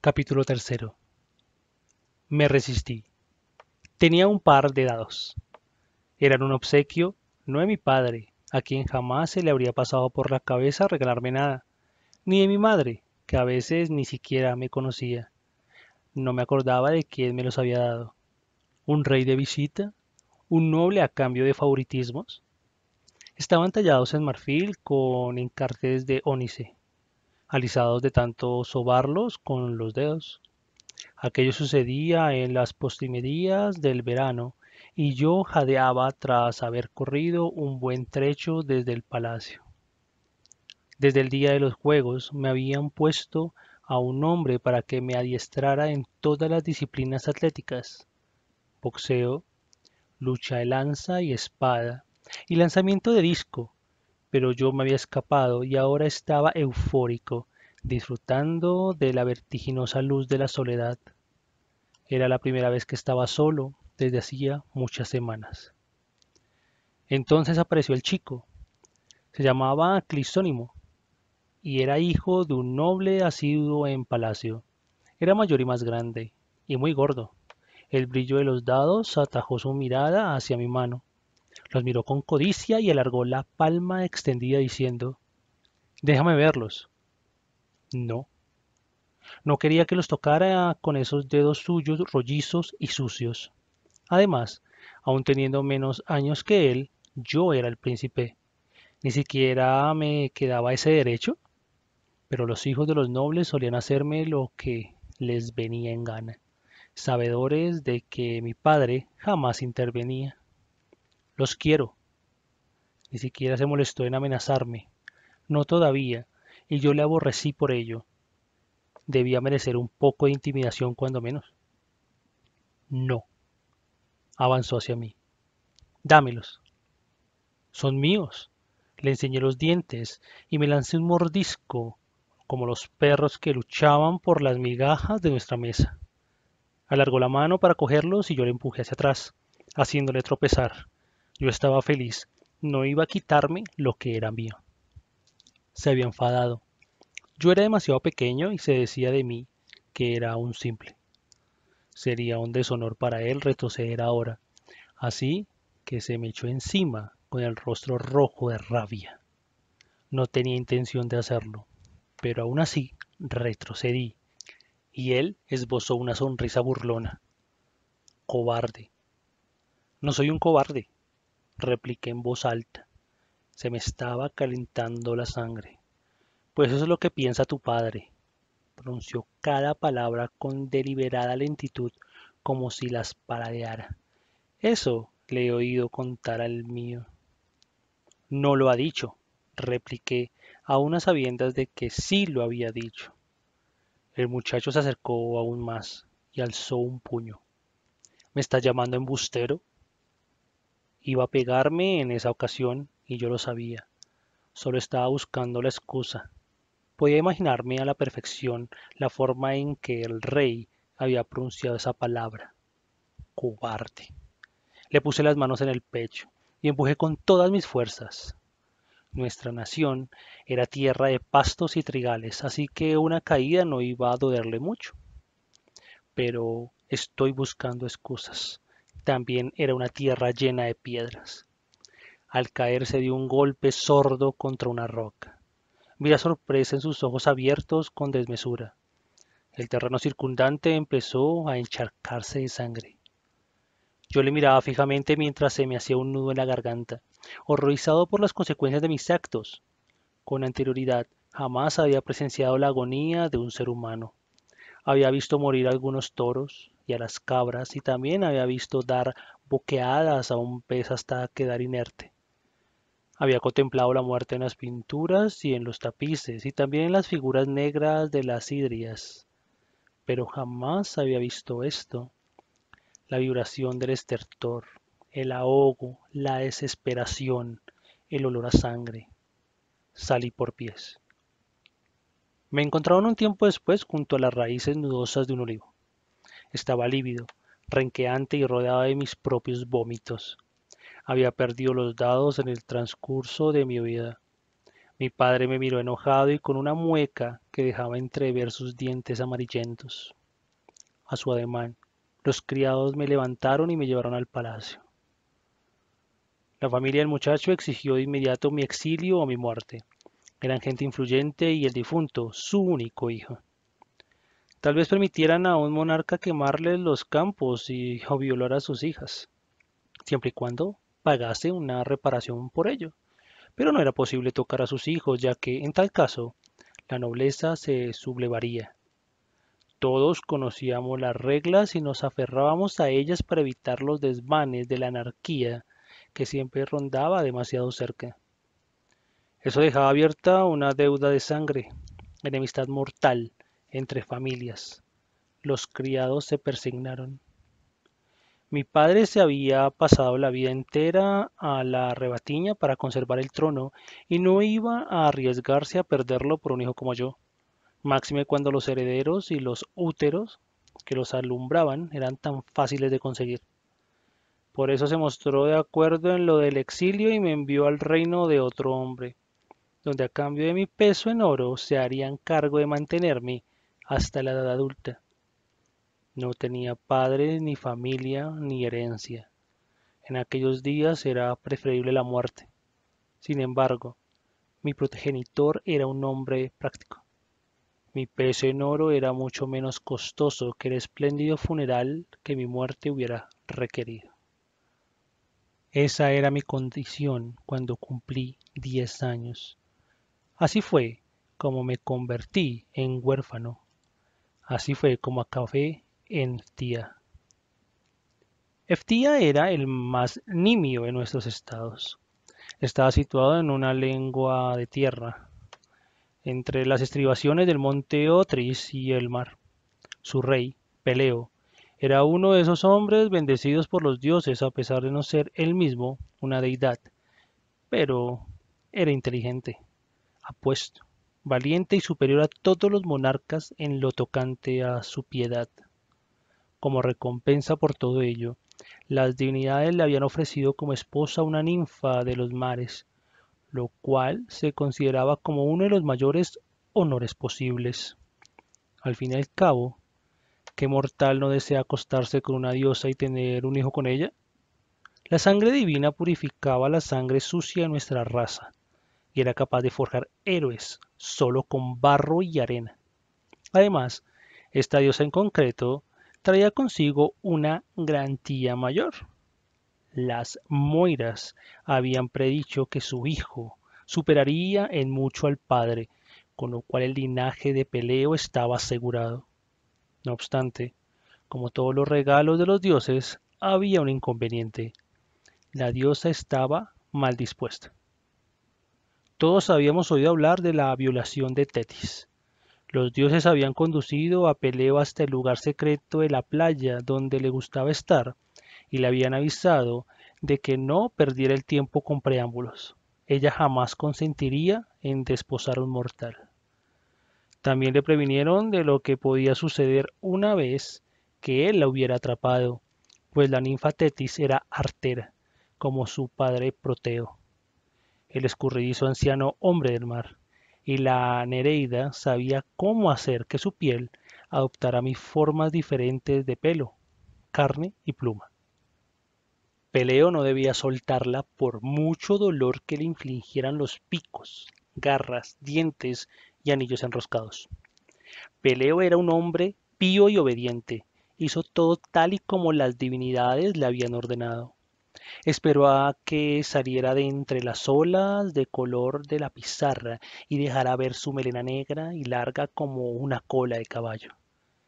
Capítulo tercero. Me resistí. Tenía un par de dados. Eran un obsequio, no de mi padre, a quien jamás se le habría pasado por la cabeza regalarme nada, ni de mi madre, que a veces ni siquiera me conocía. No me acordaba de quién me los había dado. ¿Un rey de visita? ¿Un noble a cambio de favoritismos? Estaban tallados en marfil con encartes de ónice, alisados de tanto sobarlos con los dedos. Aquello sucedía en las postimerías del verano, y yo jadeaba tras haber corrido un buen trecho desde el palacio. Desde el día de los juegos me habían puesto a un hombre para que me adiestrara en todas las disciplinas atléticas, boxeo, lucha de lanza y espada, y lanzamiento de disco, pero yo me había escapado y ahora estaba eufórico, disfrutando de la vertiginosa luz de la soledad. Era la primera vez que estaba solo desde hacía muchas semanas. Entonces apareció el chico. Se llamaba Clisónimo y era hijo de un noble asiduo en palacio. Era mayor y más grande, y muy gordo. El brillo de los dados atajó su mirada hacia mi mano. Los miró con codicia y alargó la palma extendida diciendo, Déjame verlos. No. No quería que los tocara con esos dedos suyos rollizos y sucios. Además, aun teniendo menos años que él, yo era el príncipe. Ni siquiera me quedaba ese derecho. Pero los hijos de los nobles solían hacerme lo que les venía en gana, sabedores de que mi padre jamás intervenía. Los quiero. Ni siquiera se molestó en amenazarme. No todavía, y yo le aborrecí por ello. Debía merecer un poco de intimidación cuando menos. No. Avanzó hacia mí. Dámelos. Son míos. Le enseñé los dientes y me lancé un mordisco, como los perros que luchaban por las migajas de nuestra mesa. Alargó la mano para cogerlos y yo le empujé hacia atrás, haciéndole tropezar. Yo estaba feliz. No iba a quitarme lo que era mío. Se había enfadado. Yo era demasiado pequeño y se decía de mí que era un simple. Sería un deshonor para él retroceder ahora. Así que se me echó encima con el rostro rojo de rabia. No tenía intención de hacerlo, pero aún así retrocedí, y él esbozó una sonrisa burlona. Cobarde. No soy un cobarde, repliqué en voz alta. Se me estaba calentando la sangre. Pues eso es lo que piensa tu padre. Pronunció cada palabra con deliberada lentitud, como si las paradeara. Eso le he oído contar al mío. No lo ha dicho, repliqué, a unas sabiendas de que sí lo había dicho. El muchacho se acercó aún más y alzó un puño. ¿Me está llamando embustero? Iba a pegarme en esa ocasión y yo lo sabía. Solo estaba buscando la excusa. Podía imaginarme a la perfección la forma en que el rey había pronunciado esa palabra. Cobarde. Le puse las manos en el pecho y empujé con todas mis fuerzas. Nuestra nación era tierra de pastos y trigales, así que una caída no iba a doderle mucho. Pero estoy buscando excusas. También era una tierra llena de piedras. Al caer se dio un golpe sordo contra una roca. Mira sorpresa en sus ojos abiertos con desmesura. El terreno circundante empezó a encharcarse de sangre. Yo le miraba fijamente mientras se me hacía un nudo en la garganta, horrorizado por las consecuencias de mis actos. Con anterioridad jamás había presenciado la agonía de un ser humano. Había visto morir algunos toros, y a las cabras y también había visto dar boqueadas a un pez hasta quedar inerte. Había contemplado la muerte en las pinturas y en los tapices y también en las figuras negras de las idrias, Pero jamás había visto esto. La vibración del estertor, el ahogo, la desesperación, el olor a sangre. Salí por pies. Me encontraron un tiempo después junto a las raíces nudosas de un olivo. Estaba lívido, renqueante y rodeado de mis propios vómitos. Había perdido los dados en el transcurso de mi vida. Mi padre me miró enojado y con una mueca que dejaba entrever sus dientes amarillentos. A su ademán, los criados me levantaron y me llevaron al palacio. La familia del muchacho exigió de inmediato mi exilio o mi muerte. Eran gente influyente y el difunto, su único hijo. Tal vez permitieran a un monarca quemarle los campos y o violar a sus hijas, siempre y cuando pagase una reparación por ello. Pero no era posible tocar a sus hijos, ya que en tal caso la nobleza se sublevaría. Todos conocíamos las reglas y nos aferrábamos a ellas para evitar los desmanes de la anarquía que siempre rondaba demasiado cerca. Eso dejaba abierta una deuda de sangre, enemistad mortal, entre familias. Los criados se persignaron. Mi padre se había pasado la vida entera a la rebatiña para conservar el trono y no iba a arriesgarse a perderlo por un hijo como yo. Máxime cuando los herederos y los úteros que los alumbraban eran tan fáciles de conseguir. Por eso se mostró de acuerdo en lo del exilio y me envió al reino de otro hombre, donde a cambio de mi peso en oro se harían cargo de mantenerme hasta la edad adulta. No tenía padre, ni familia, ni herencia. En aquellos días era preferible la muerte. Sin embargo, mi progenitor era un hombre práctico. Mi peso en oro era mucho menos costoso que el espléndido funeral que mi muerte hubiera requerido. Esa era mi condición cuando cumplí diez años. Así fue como me convertí en huérfano Así fue como café en Tía. Eftía era el más nimio de nuestros estados. Estaba situado en una lengua de tierra, entre las estribaciones del monte Otris y el mar. Su rey, Peleo, era uno de esos hombres bendecidos por los dioses a pesar de no ser él mismo una deidad, pero era inteligente, apuesto, valiente y superior a todos los monarcas en lo tocante a su piedad. Como recompensa por todo ello, las divinidades le habían ofrecido como esposa una ninfa de los mares, lo cual se consideraba como uno de los mayores honores posibles. Al fin y al cabo, ¿qué mortal no desea acostarse con una diosa y tener un hijo con ella? La sangre divina purificaba la sangre sucia de nuestra raza, era capaz de forjar héroes solo con barro y arena. Además, esta diosa en concreto traía consigo una garantía mayor. Las Moiras habían predicho que su hijo superaría en mucho al padre, con lo cual el linaje de Peleo estaba asegurado. No obstante, como todos los regalos de los dioses, había un inconveniente. La diosa estaba mal dispuesta. Todos habíamos oído hablar de la violación de Tetis. Los dioses habían conducido a Peleo hasta el lugar secreto de la playa donde le gustaba estar y le habían avisado de que no perdiera el tiempo con preámbulos. Ella jamás consentiría en desposar a un mortal. También le previnieron de lo que podía suceder una vez que él la hubiera atrapado, pues la ninfa Tetis era artera, como su padre Proteo el escurridizo anciano hombre del mar, y la Nereida sabía cómo hacer que su piel adoptara mis formas diferentes de pelo, carne y pluma. Peleo no debía soltarla por mucho dolor que le infligieran los picos, garras, dientes y anillos enroscados. Peleo era un hombre pío y obediente, hizo todo tal y como las divinidades le habían ordenado. Esperó a que saliera de entre las olas de color de la pizarra y dejara ver su melena negra y larga como una cola de caballo.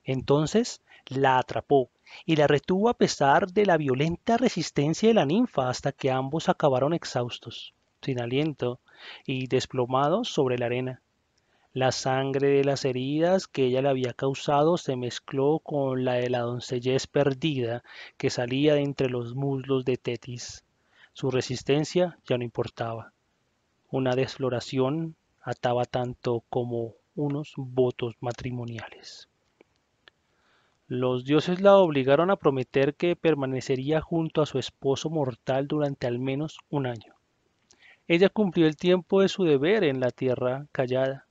Entonces la atrapó y la retuvo a pesar de la violenta resistencia de la ninfa hasta que ambos acabaron exhaustos, sin aliento y desplomados sobre la arena. La sangre de las heridas que ella le había causado se mezcló con la de la doncellez perdida que salía de entre los muslos de Tetis. Su resistencia ya no importaba. Una desfloración ataba tanto como unos votos matrimoniales. Los dioses la obligaron a prometer que permanecería junto a su esposo mortal durante al menos un año. Ella cumplió el tiempo de su deber en la tierra callada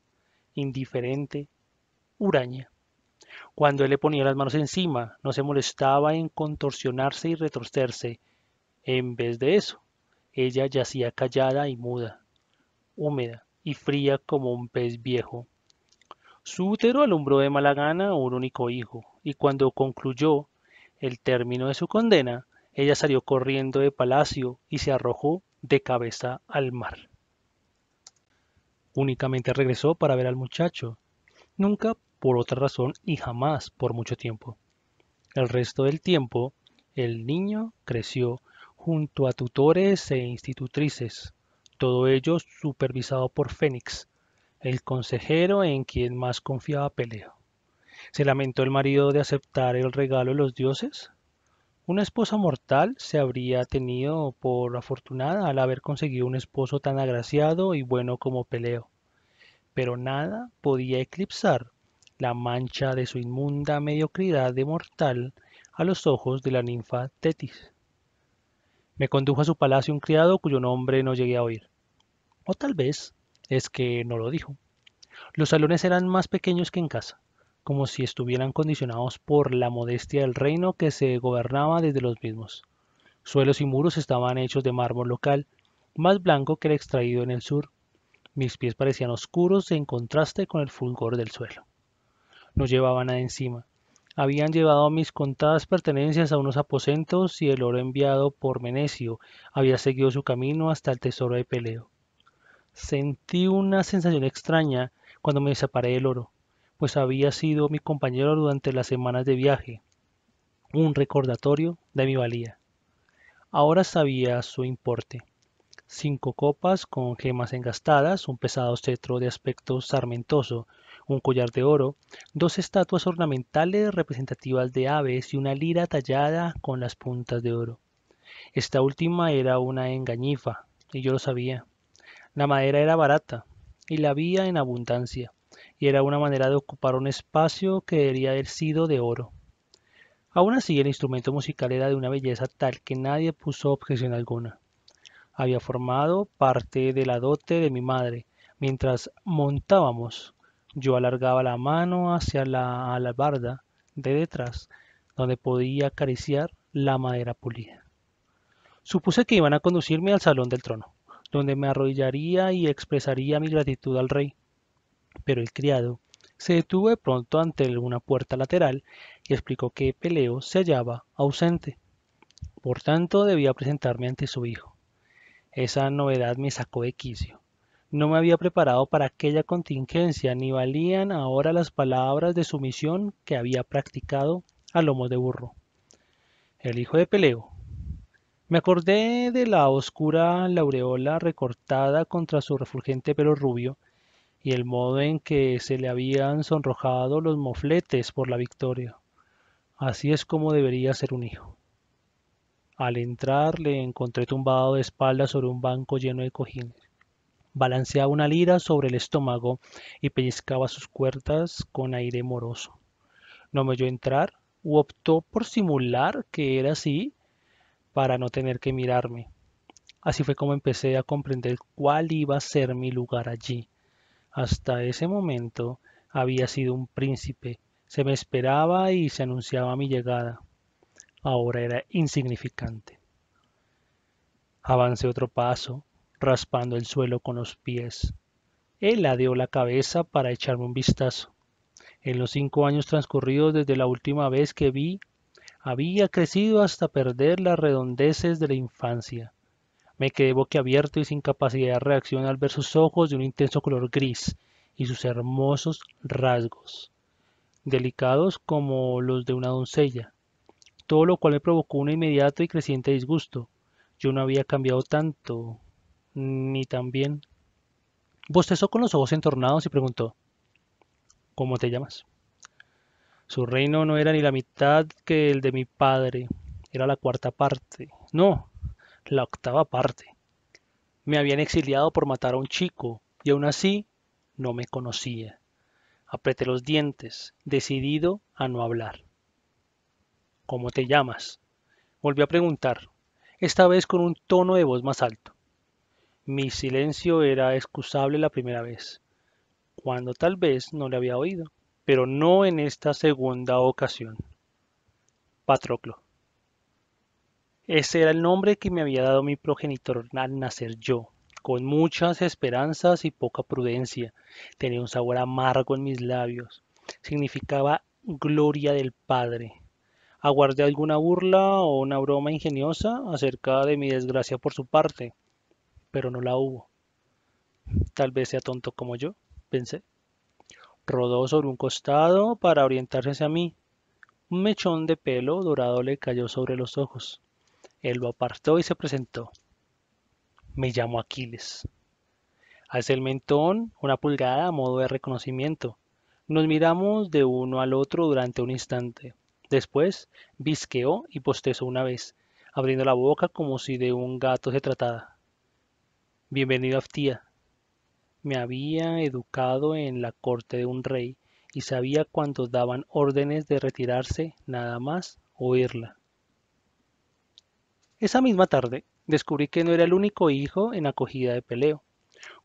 indiferente, huraña. Cuando él le ponía las manos encima, no se molestaba en contorsionarse y retorcerse. En vez de eso, ella yacía callada y muda, húmeda y fría como un pez viejo. Su útero alumbró de mala gana un único hijo, y cuando concluyó el término de su condena, ella salió corriendo de palacio y se arrojó de cabeza al mar. Únicamente regresó para ver al muchacho, nunca por otra razón y jamás por mucho tiempo. El resto del tiempo, el niño creció junto a tutores e institutrices, todo ello supervisado por Fénix, el consejero en quien más confiaba Peleo. ¿Se lamentó el marido de aceptar el regalo de los dioses? Una esposa mortal se habría tenido por afortunada al haber conseguido un esposo tan agraciado y bueno como Peleo. Pero nada podía eclipsar la mancha de su inmunda mediocridad de mortal a los ojos de la ninfa Tetis. Me condujo a su palacio un criado cuyo nombre no llegué a oír. O tal vez es que no lo dijo. Los salones eran más pequeños que en casa como si estuvieran condicionados por la modestia del reino que se gobernaba desde los mismos. Suelos y muros estaban hechos de mármol local, más blanco que el extraído en el sur. Mis pies parecían oscuros en contraste con el fulgor del suelo. No llevaba nada encima. Habían llevado mis contadas pertenencias a unos aposentos y el oro enviado por Menecio había seguido su camino hasta el tesoro de Peleo. Sentí una sensación extraña cuando me separé del oro pues había sido mi compañero durante las semanas de viaje, un recordatorio de mi valía. Ahora sabía su importe. Cinco copas con gemas engastadas, un pesado cetro de aspecto sarmentoso, un collar de oro, dos estatuas ornamentales representativas de aves y una lira tallada con las puntas de oro. Esta última era una engañifa, y yo lo sabía. La madera era barata, y la había en abundancia y era una manera de ocupar un espacio que debería haber sido de oro. Aún así, el instrumento musical era de una belleza tal que nadie puso objeción alguna. Había formado parte de la dote de mi madre. Mientras montábamos, yo alargaba la mano hacia la alabarda de detrás, donde podía acariciar la madera pulida. Supuse que iban a conducirme al salón del trono, donde me arrodillaría y expresaría mi gratitud al rey. Pero el criado se detuvo de pronto ante una puerta lateral y explicó que Peleo se hallaba ausente. Por tanto, debía presentarme ante su hijo. Esa novedad me sacó de quicio. No me había preparado para aquella contingencia, ni valían ahora las palabras de sumisión que había practicado a lomos de burro. El hijo de Peleo. Me acordé de la oscura laureola recortada contra su refulgente pelo rubio y el modo en que se le habían sonrojado los mofletes por la victoria. Así es como debería ser un hijo. Al entrar le encontré tumbado de espaldas sobre un banco lleno de cojines. Balanceaba una lira sobre el estómago y pellizcaba sus cuertas con aire moroso. No me oyó entrar u optó por simular que era así para no tener que mirarme. Así fue como empecé a comprender cuál iba a ser mi lugar allí, hasta ese momento había sido un príncipe, se me esperaba y se anunciaba mi llegada. Ahora era insignificante. Avancé otro paso, raspando el suelo con los pies. Él dio la cabeza para echarme un vistazo. En los cinco años transcurridos desde la última vez que vi, había crecido hasta perder las redondeces de la infancia. Me quedé boquiabierto y sin capacidad de reacción al ver sus ojos de un intenso color gris y sus hermosos rasgos, delicados como los de una doncella, todo lo cual me provocó un inmediato y creciente disgusto. Yo no había cambiado tanto, ni tan bien. Bostezó con los ojos entornados y preguntó, ¿Cómo te llamas? Su reino no era ni la mitad que el de mi padre, era la cuarta parte. No, la octava parte. Me habían exiliado por matar a un chico y aún así no me conocía. Apreté los dientes, decidido a no hablar. ¿Cómo te llamas? Volvió a preguntar, esta vez con un tono de voz más alto. Mi silencio era excusable la primera vez, cuando tal vez no le había oído, pero no en esta segunda ocasión. Patroclo. Ese era el nombre que me había dado mi progenitor al nacer yo, con muchas esperanzas y poca prudencia. Tenía un sabor amargo en mis labios. Significaba gloria del Padre. Aguardé alguna burla o una broma ingeniosa acerca de mi desgracia por su parte, pero no la hubo. Tal vez sea tonto como yo, pensé. Rodó sobre un costado para orientarse hacia mí. Un mechón de pelo dorado le cayó sobre los ojos. Él lo apartó y se presentó. Me llamo Aquiles. Hace el mentón una pulgada a modo de reconocimiento. Nos miramos de uno al otro durante un instante. Después visqueó y postezó una vez, abriendo la boca como si de un gato se tratara. Bienvenido a Aftía. Me había educado en la corte de un rey y sabía cuando daban órdenes de retirarse nada más oírla. Esa misma tarde, descubrí que no era el único hijo en acogida de Peleo,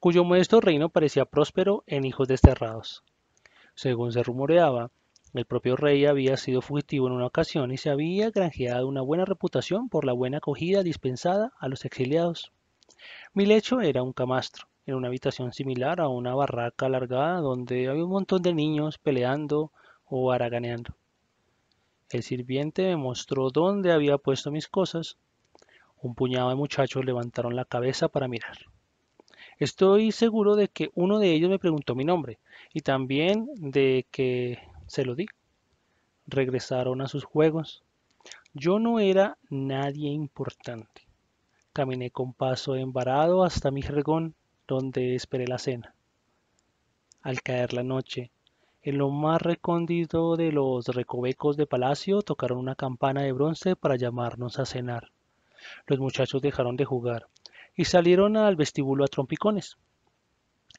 cuyo modesto reino parecía próspero en hijos desterrados. Según se rumoreaba, el propio rey había sido fugitivo en una ocasión y se había granjeado una buena reputación por la buena acogida dispensada a los exiliados. Mi lecho era un camastro, en una habitación similar a una barraca alargada donde había un montón de niños peleando o haraganeando. El sirviente me mostró dónde había puesto mis cosas un puñado de muchachos levantaron la cabeza para mirar. Estoy seguro de que uno de ellos me preguntó mi nombre y también de que se lo di. Regresaron a sus juegos. Yo no era nadie importante. Caminé con paso embarado hasta mi jergón, donde esperé la cena. Al caer la noche, en lo más recóndito de los recovecos de palacio tocaron una campana de bronce para llamarnos a cenar. Los muchachos dejaron de jugar y salieron al vestíbulo a trompicones.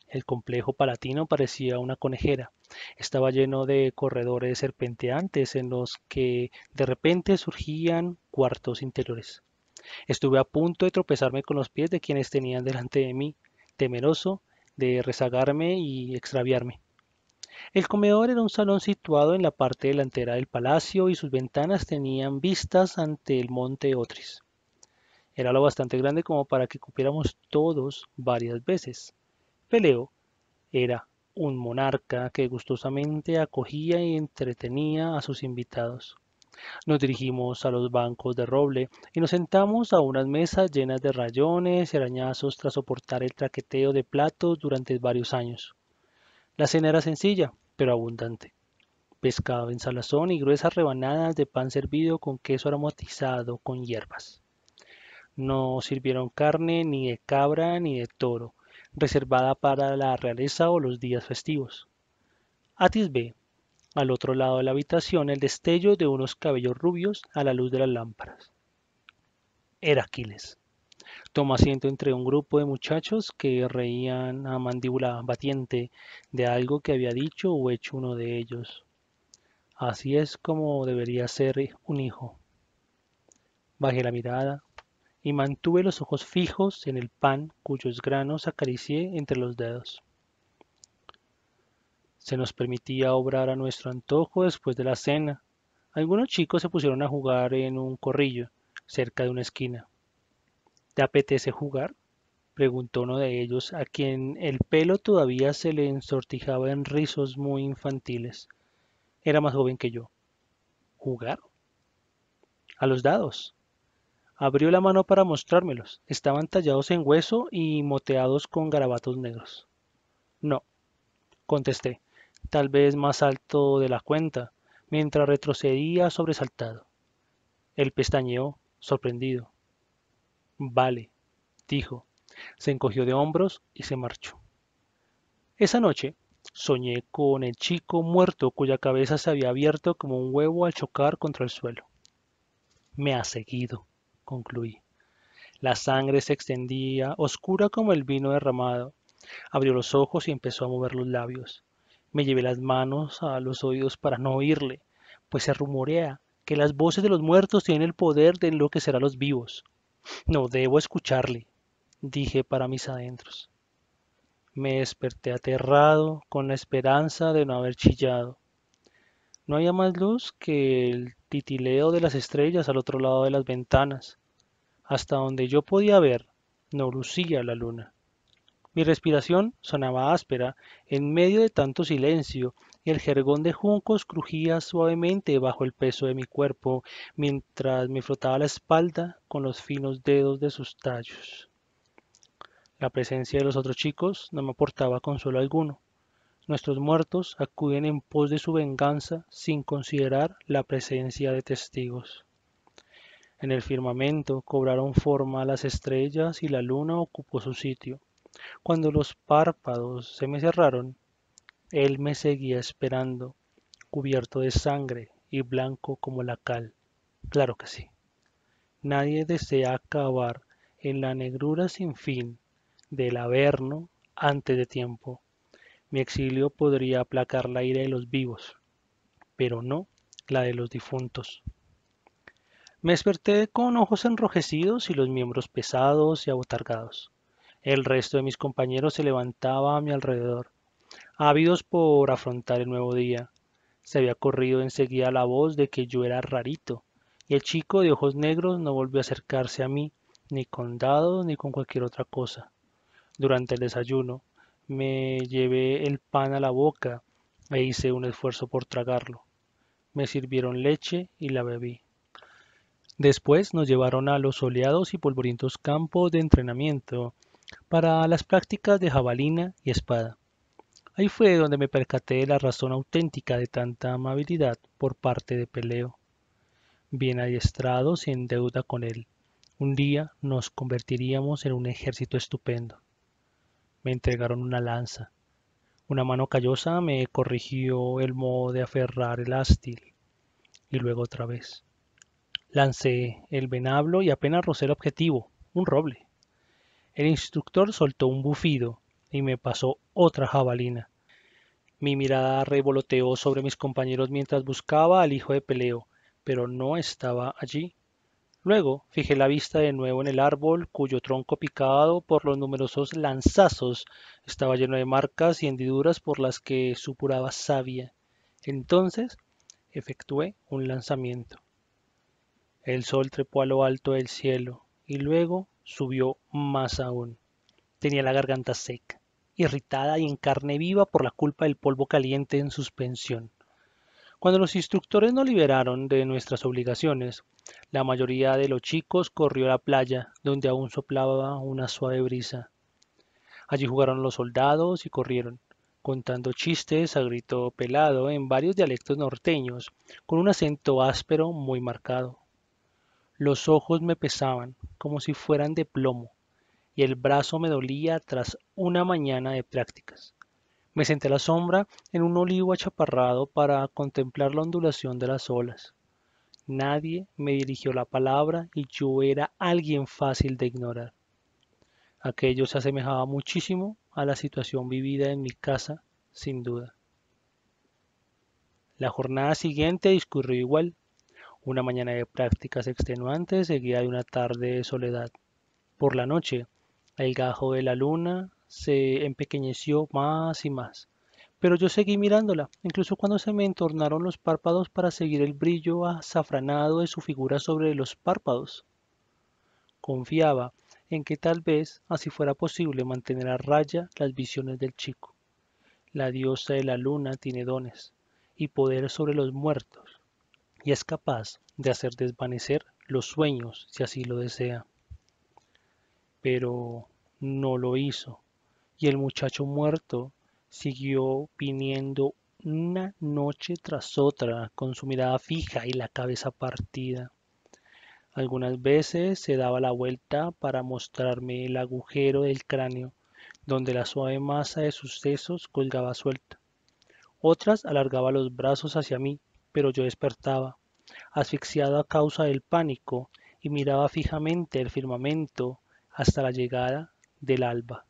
El complejo palatino parecía una conejera. Estaba lleno de corredores serpenteantes en los que de repente surgían cuartos interiores. Estuve a punto de tropezarme con los pies de quienes tenían delante de mí, temeroso de rezagarme y extraviarme. El comedor era un salón situado en la parte delantera del palacio y sus ventanas tenían vistas ante el monte Otris. Era lo bastante grande como para que cupiéramos todos varias veces. Peleo era un monarca que gustosamente acogía y entretenía a sus invitados. Nos dirigimos a los bancos de roble y nos sentamos a unas mesas llenas de rayones y arañazos tras soportar el traqueteo de platos durante varios años. La cena era sencilla, pero abundante. Pescado en salazón y gruesas rebanadas de pan servido con queso aromatizado con hierbas. No sirvieron carne ni de cabra ni de toro, reservada para la realeza o los días festivos. Atis ve, al otro lado de la habitación, el destello de unos cabellos rubios a la luz de las lámparas. Era Aquiles. Toma asiento entre un grupo de muchachos que reían a mandíbula batiente de algo que había dicho o hecho uno de ellos. Así es como debería ser un hijo. Baje la mirada, y mantuve los ojos fijos en el pan cuyos granos acaricié entre los dedos. Se nos permitía obrar a nuestro antojo después de la cena. Algunos chicos se pusieron a jugar en un corrillo, cerca de una esquina. ¿Te apetece jugar? preguntó uno de ellos, a quien el pelo todavía se le ensortijaba en rizos muy infantiles. Era más joven que yo. ¿Jugar? A los dados, Abrió la mano para mostrármelos. Estaban tallados en hueso y moteados con garabatos negros. No, contesté, tal vez más alto de la cuenta, mientras retrocedía sobresaltado. Él pestañeó, sorprendido. Vale, dijo. Se encogió de hombros y se marchó. Esa noche soñé con el chico muerto cuya cabeza se había abierto como un huevo al chocar contra el suelo. Me ha seguido concluí. La sangre se extendía, oscura como el vino derramado. Abrió los ojos y empezó a mover los labios. Me llevé las manos a los oídos para no oírle, pues se rumorea que las voces de los muertos tienen el poder de enloquecer a los vivos. No debo escucharle, dije para mis adentros. Me desperté aterrado, con la esperanza de no haber chillado. No había más luz que el titileo de las estrellas al otro lado de las ventanas. Hasta donde yo podía ver, no lucía la luna. Mi respiración sonaba áspera en medio de tanto silencio y el jergón de juncos crujía suavemente bajo el peso de mi cuerpo mientras me frotaba la espalda con los finos dedos de sus tallos. La presencia de los otros chicos no me aportaba consuelo alguno. Nuestros muertos acuden en pos de su venganza sin considerar la presencia de testigos. En el firmamento cobraron forma las estrellas y la luna ocupó su sitio. Cuando los párpados se me cerraron, él me seguía esperando, cubierto de sangre y blanco como la cal. Claro que sí. Nadie desea acabar en la negrura sin fin del Averno antes de tiempo. Mi exilio podría aplacar la ira de los vivos, pero no la de los difuntos. Me desperté con ojos enrojecidos y los miembros pesados y abotargados. El resto de mis compañeros se levantaba a mi alrededor, ávidos por afrontar el nuevo día. Se había corrido enseguida la voz de que yo era rarito, y el chico de ojos negros no volvió a acercarse a mí, ni con dados ni con cualquier otra cosa. Durante el desayuno, me llevé el pan a la boca e hice un esfuerzo por tragarlo. Me sirvieron leche y la bebí. Después nos llevaron a los soleados y polvorientos campos de entrenamiento para las prácticas de jabalina y espada. Ahí fue donde me percaté la razón auténtica de tanta amabilidad por parte de Peleo. Bien adiestrados sin en deuda con él, un día nos convertiríamos en un ejército estupendo me entregaron una lanza. Una mano callosa me corrigió el modo de aferrar el ástil. Y luego otra vez. Lancé el venablo y apenas rocé el objetivo, un roble. El instructor soltó un bufido y me pasó otra jabalina. Mi mirada revoloteó sobre mis compañeros mientras buscaba al hijo de Peleo, pero no estaba allí. Luego fijé la vista de nuevo en el árbol cuyo tronco picado por los numerosos lanzazos estaba lleno de marcas y hendiduras por las que supuraba savia. Entonces efectué un lanzamiento. El sol trepó a lo alto del cielo y luego subió más aún. Tenía la garganta seca, irritada y en carne viva por la culpa del polvo caliente en suspensión. Cuando los instructores nos liberaron de nuestras obligaciones, la mayoría de los chicos corrió a la playa, donde aún soplaba una suave brisa. Allí jugaron los soldados y corrieron, contando chistes a grito pelado en varios dialectos norteños, con un acento áspero muy marcado. Los ojos me pesaban como si fueran de plomo, y el brazo me dolía tras una mañana de prácticas. Me senté a la sombra en un olivo achaparrado para contemplar la ondulación de las olas. Nadie me dirigió la palabra y yo era alguien fácil de ignorar. Aquello se asemejaba muchísimo a la situación vivida en mi casa, sin duda. La jornada siguiente discurrió igual, una mañana de prácticas extenuantes seguida de una tarde de soledad. Por la noche, el gajo de la luna se empequeñeció más y más. Pero yo seguí mirándola, incluso cuando se me entornaron los párpados para seguir el brillo azafranado de su figura sobre los párpados. Confiaba en que tal vez así fuera posible mantener a raya las visiones del chico. La diosa de la luna tiene dones y poder sobre los muertos, y es capaz de hacer desvanecer los sueños si así lo desea. Pero no lo hizo y el muchacho muerto siguió viniendo una noche tras otra con su mirada fija y la cabeza partida. Algunas veces se daba la vuelta para mostrarme el agujero del cráneo, donde la suave masa de sus sesos colgaba suelta. Otras alargaba los brazos hacia mí, pero yo despertaba, asfixiado a causa del pánico, y miraba fijamente el firmamento hasta la llegada del alba.